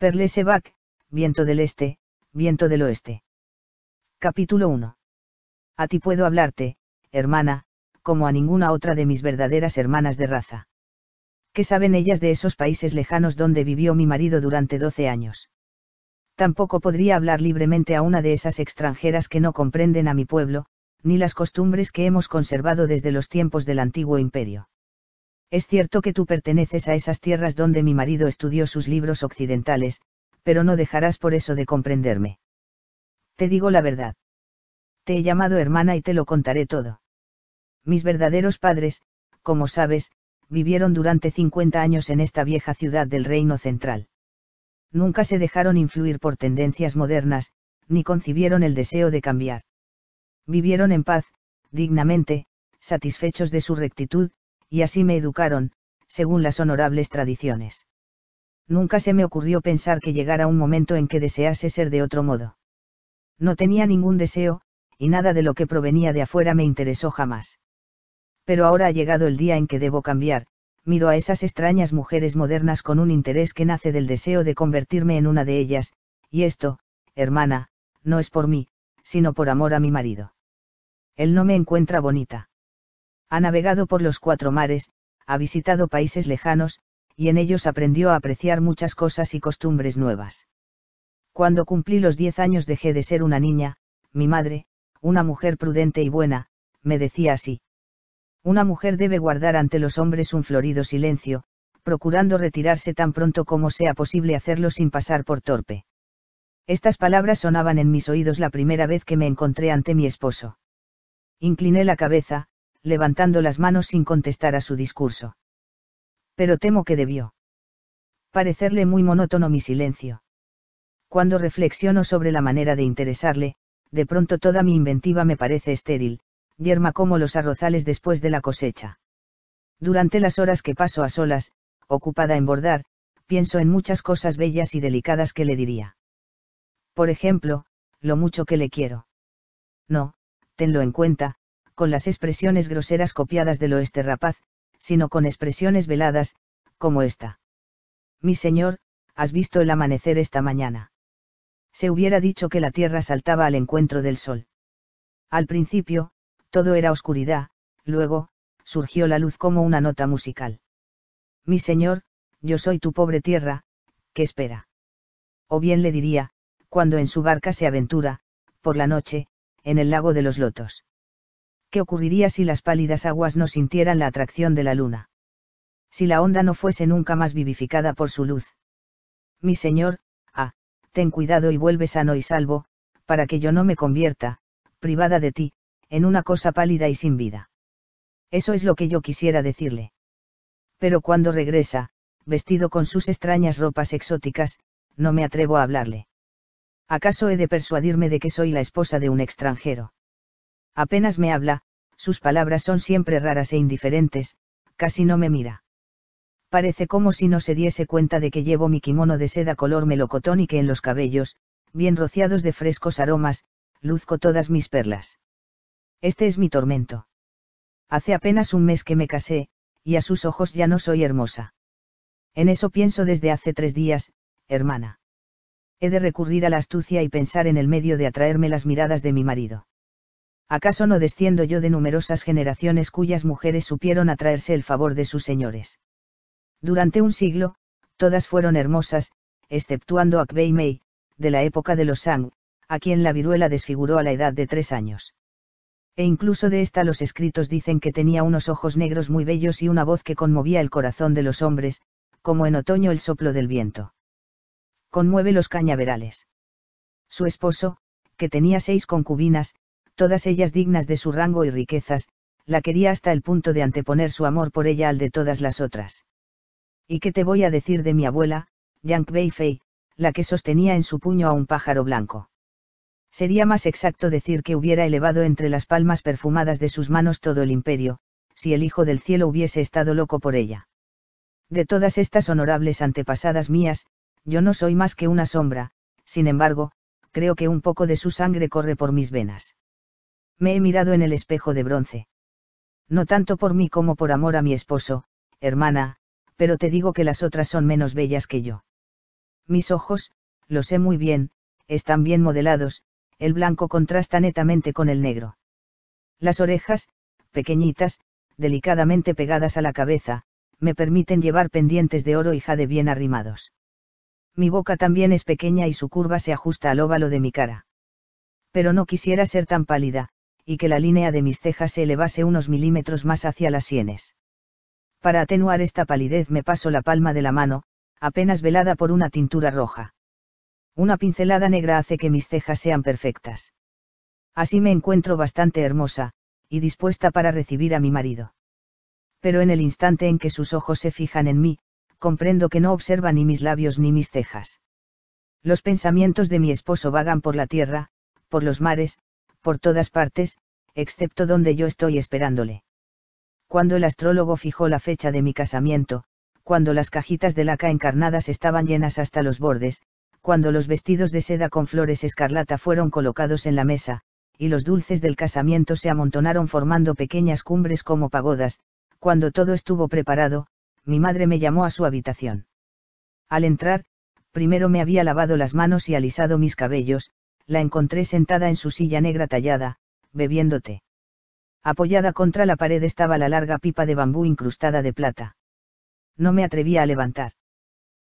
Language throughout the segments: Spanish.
Perlesebac, viento del este, viento del oeste. Capítulo 1. A ti puedo hablarte, hermana, como a ninguna otra de mis verdaderas hermanas de raza. ¿Qué saben ellas de esos países lejanos donde vivió mi marido durante doce años? Tampoco podría hablar libremente a una de esas extranjeras que no comprenden a mi pueblo, ni las costumbres que hemos conservado desde los tiempos del antiguo imperio. Es cierto que tú perteneces a esas tierras donde mi marido estudió sus libros occidentales, pero no dejarás por eso de comprenderme. Te digo la verdad. Te he llamado hermana y te lo contaré todo. Mis verdaderos padres, como sabes, vivieron durante 50 años en esta vieja ciudad del Reino Central. Nunca se dejaron influir por tendencias modernas, ni concibieron el deseo de cambiar. Vivieron en paz, dignamente, satisfechos de su rectitud, y así me educaron, según las honorables tradiciones. Nunca se me ocurrió pensar que llegara un momento en que desease ser de otro modo. No tenía ningún deseo, y nada de lo que provenía de afuera me interesó jamás. Pero ahora ha llegado el día en que debo cambiar, miro a esas extrañas mujeres modernas con un interés que nace del deseo de convertirme en una de ellas, y esto, hermana, no es por mí, sino por amor a mi marido. Él no me encuentra bonita. Ha navegado por los cuatro mares, ha visitado países lejanos, y en ellos aprendió a apreciar muchas cosas y costumbres nuevas. Cuando cumplí los diez años dejé de ser una niña, mi madre, una mujer prudente y buena, me decía así. Una mujer debe guardar ante los hombres un florido silencio, procurando retirarse tan pronto como sea posible hacerlo sin pasar por torpe. Estas palabras sonaban en mis oídos la primera vez que me encontré ante mi esposo. Incliné la cabeza, levantando las manos sin contestar a su discurso. Pero temo que debió parecerle muy monótono mi silencio. Cuando reflexiono sobre la manera de interesarle, de pronto toda mi inventiva me parece estéril, yerma como los arrozales después de la cosecha. Durante las horas que paso a solas, ocupada en bordar, pienso en muchas cosas bellas y delicadas que le diría. Por ejemplo, lo mucho que le quiero. No, tenlo en cuenta, con las expresiones groseras copiadas del oeste rapaz, sino con expresiones veladas, como esta. Mi señor, has visto el amanecer esta mañana. Se hubiera dicho que la tierra saltaba al encuentro del sol. Al principio, todo era oscuridad, luego, surgió la luz como una nota musical. Mi señor, yo soy tu pobre tierra, ¿qué espera? O bien le diría, cuando en su barca se aventura, por la noche, en el lago de los lotos. ¿qué ocurriría si las pálidas aguas no sintieran la atracción de la luna? Si la onda no fuese nunca más vivificada por su luz. Mi señor, ah, ten cuidado y vuelve sano y salvo, para que yo no me convierta, privada de ti, en una cosa pálida y sin vida. Eso es lo que yo quisiera decirle. Pero cuando regresa, vestido con sus extrañas ropas exóticas, no me atrevo a hablarle. ¿Acaso he de persuadirme de que soy la esposa de un extranjero? Apenas me habla, sus palabras son siempre raras e indiferentes, casi no me mira. Parece como si no se diese cuenta de que llevo mi kimono de seda color melocotón y que en los cabellos, bien rociados de frescos aromas, luzco todas mis perlas. Este es mi tormento. Hace apenas un mes que me casé, y a sus ojos ya no soy hermosa. En eso pienso desde hace tres días, hermana. He de recurrir a la astucia y pensar en el medio de atraerme las miradas de mi marido. ¿acaso no desciendo yo de numerosas generaciones cuyas mujeres supieron atraerse el favor de sus señores? Durante un siglo, todas fueron hermosas, exceptuando a Kbei Mei, de la época de los Sang, a quien la viruela desfiguró a la edad de tres años. E incluso de esta los escritos dicen que tenía unos ojos negros muy bellos y una voz que conmovía el corazón de los hombres, como en otoño el soplo del viento. Conmueve los cañaverales. Su esposo, que tenía seis concubinas, todas ellas dignas de su rango y riquezas, la quería hasta el punto de anteponer su amor por ella al de todas las otras. ¿Y qué te voy a decir de mi abuela, Yang Fei, la que sostenía en su puño a un pájaro blanco? Sería más exacto decir que hubiera elevado entre las palmas perfumadas de sus manos todo el imperio, si el Hijo del Cielo hubiese estado loco por ella. De todas estas honorables antepasadas mías, yo no soy más que una sombra, sin embargo, creo que un poco de su sangre corre por mis venas me he mirado en el espejo de bronce. No tanto por mí como por amor a mi esposo, hermana, pero te digo que las otras son menos bellas que yo. Mis ojos, lo sé muy bien, están bien modelados, el blanco contrasta netamente con el negro. Las orejas, pequeñitas, delicadamente pegadas a la cabeza, me permiten llevar pendientes de oro y jade bien arrimados. Mi boca también es pequeña y su curva se ajusta al óvalo de mi cara. Pero no quisiera ser tan pálida, y que la línea de mis cejas se elevase unos milímetros más hacia las sienes. Para atenuar esta palidez me paso la palma de la mano, apenas velada por una tintura roja. Una pincelada negra hace que mis cejas sean perfectas. Así me encuentro bastante hermosa, y dispuesta para recibir a mi marido. Pero en el instante en que sus ojos se fijan en mí, comprendo que no observa ni mis labios ni mis cejas. Los pensamientos de mi esposo vagan por la tierra, por los mares, por todas partes, excepto donde yo estoy esperándole. Cuando el astrólogo fijó la fecha de mi casamiento, cuando las cajitas de laca encarnadas estaban llenas hasta los bordes, cuando los vestidos de seda con flores escarlata fueron colocados en la mesa, y los dulces del casamiento se amontonaron formando pequeñas cumbres como pagodas, cuando todo estuvo preparado, mi madre me llamó a su habitación. Al entrar, primero me había lavado las manos y alisado mis cabellos, la encontré sentada en su silla negra tallada, bebiéndote. Apoyada contra la pared estaba la larga pipa de bambú incrustada de plata. No me atrevía a levantar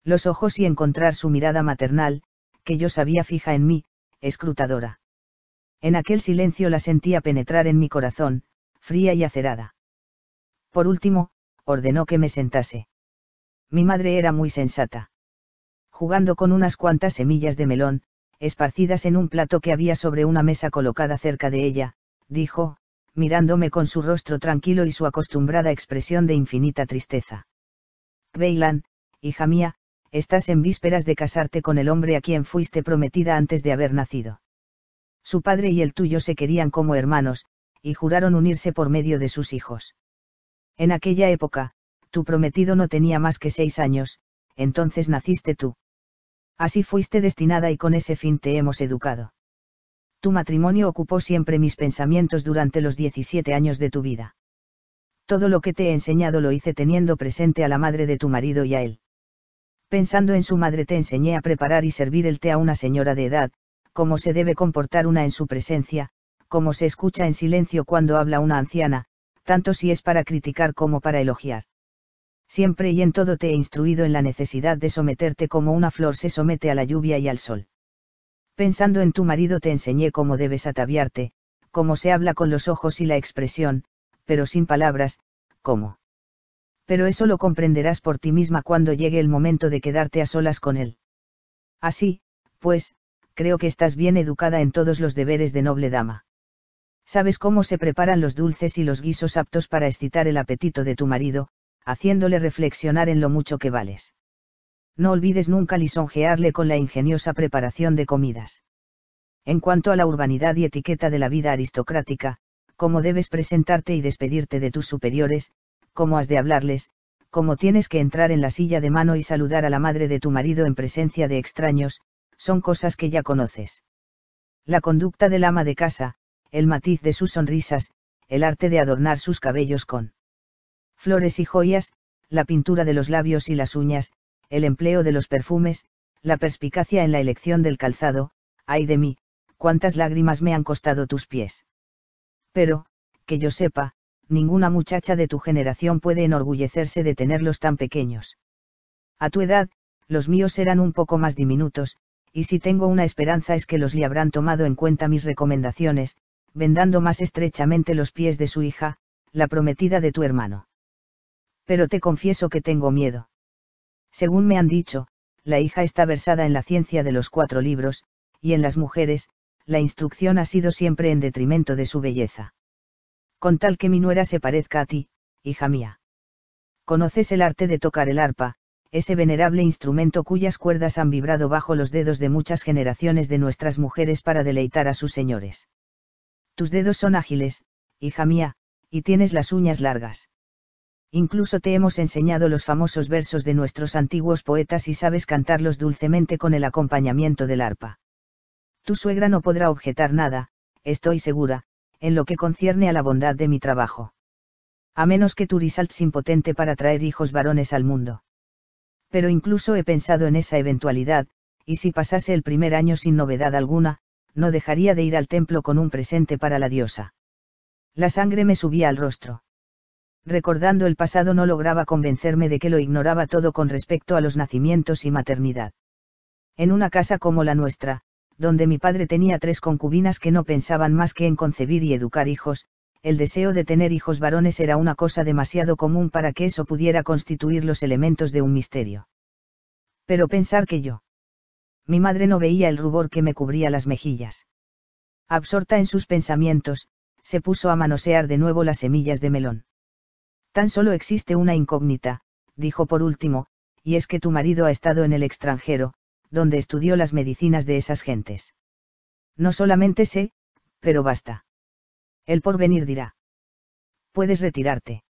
los ojos y encontrar su mirada maternal, que yo sabía fija en mí, escrutadora. En aquel silencio la sentía penetrar en mi corazón, fría y acerada. Por último, ordenó que me sentase. Mi madre era muy sensata. Jugando con unas cuantas semillas de melón, esparcidas en un plato que había sobre una mesa colocada cerca de ella, dijo, mirándome con su rostro tranquilo y su acostumbrada expresión de infinita tristeza. Veilan, hija mía, estás en vísperas de casarte con el hombre a quien fuiste prometida antes de haber nacido. Su padre y el tuyo se querían como hermanos, y juraron unirse por medio de sus hijos. En aquella época, tu prometido no tenía más que seis años, entonces naciste tú. Así fuiste destinada y con ese fin te hemos educado. Tu matrimonio ocupó siempre mis pensamientos durante los 17 años de tu vida. Todo lo que te he enseñado lo hice teniendo presente a la madre de tu marido y a él. Pensando en su madre te enseñé a preparar y servir el té a una señora de edad, cómo se debe comportar una en su presencia, cómo se escucha en silencio cuando habla una anciana, tanto si es para criticar como para elogiar siempre y en todo te he instruido en la necesidad de someterte como una flor se somete a la lluvia y al sol. Pensando en tu marido te enseñé cómo debes ataviarte, cómo se habla con los ojos y la expresión, pero sin palabras, cómo. Pero eso lo comprenderás por ti misma cuando llegue el momento de quedarte a solas con él. Así, pues, creo que estás bien educada en todos los deberes de noble dama. Sabes cómo se preparan los dulces y los guisos aptos para excitar el apetito de tu marido, haciéndole reflexionar en lo mucho que vales. No olvides nunca lisonjearle con la ingeniosa preparación de comidas. En cuanto a la urbanidad y etiqueta de la vida aristocrática, cómo debes presentarte y despedirte de tus superiores, cómo has de hablarles, cómo tienes que entrar en la silla de mano y saludar a la madre de tu marido en presencia de extraños, son cosas que ya conoces. La conducta del ama de casa, el matiz de sus sonrisas, el arte de adornar sus cabellos con flores y joyas, la pintura de los labios y las uñas, el empleo de los perfumes, la perspicacia en la elección del calzado, ay de mí, cuántas lágrimas me han costado tus pies. Pero, que yo sepa, ninguna muchacha de tu generación puede enorgullecerse de tenerlos tan pequeños. A tu edad, los míos eran un poco más diminutos, y si tengo una esperanza es que los le habrán tomado en cuenta mis recomendaciones, vendando más estrechamente los pies de su hija, la prometida de tu hermano pero te confieso que tengo miedo. Según me han dicho, la hija está versada en la ciencia de los cuatro libros, y en las mujeres, la instrucción ha sido siempre en detrimento de su belleza. Con tal que mi nuera se parezca a ti, hija mía. Conoces el arte de tocar el arpa, ese venerable instrumento cuyas cuerdas han vibrado bajo los dedos de muchas generaciones de nuestras mujeres para deleitar a sus señores. Tus dedos son ágiles, hija mía, y tienes las uñas largas. Incluso te hemos enseñado los famosos versos de nuestros antiguos poetas y sabes cantarlos dulcemente con el acompañamiento del arpa. Tu suegra no podrá objetar nada, estoy segura, en lo que concierne a la bondad de mi trabajo. A menos que tu sea impotente para traer hijos varones al mundo. Pero incluso he pensado en esa eventualidad, y si pasase el primer año sin novedad alguna, no dejaría de ir al templo con un presente para la diosa. La sangre me subía al rostro recordando el pasado no lograba convencerme de que lo ignoraba todo con respecto a los nacimientos y maternidad. En una casa como la nuestra, donde mi padre tenía tres concubinas que no pensaban más que en concebir y educar hijos, el deseo de tener hijos varones era una cosa demasiado común para que eso pudiera constituir los elementos de un misterio. Pero pensar que yo. Mi madre no veía el rubor que me cubría las mejillas. Absorta en sus pensamientos, se puso a manosear de nuevo las semillas de melón. Tan solo existe una incógnita, dijo por último, y es que tu marido ha estado en el extranjero, donde estudió las medicinas de esas gentes. No solamente sé, pero basta. El porvenir dirá. Puedes retirarte.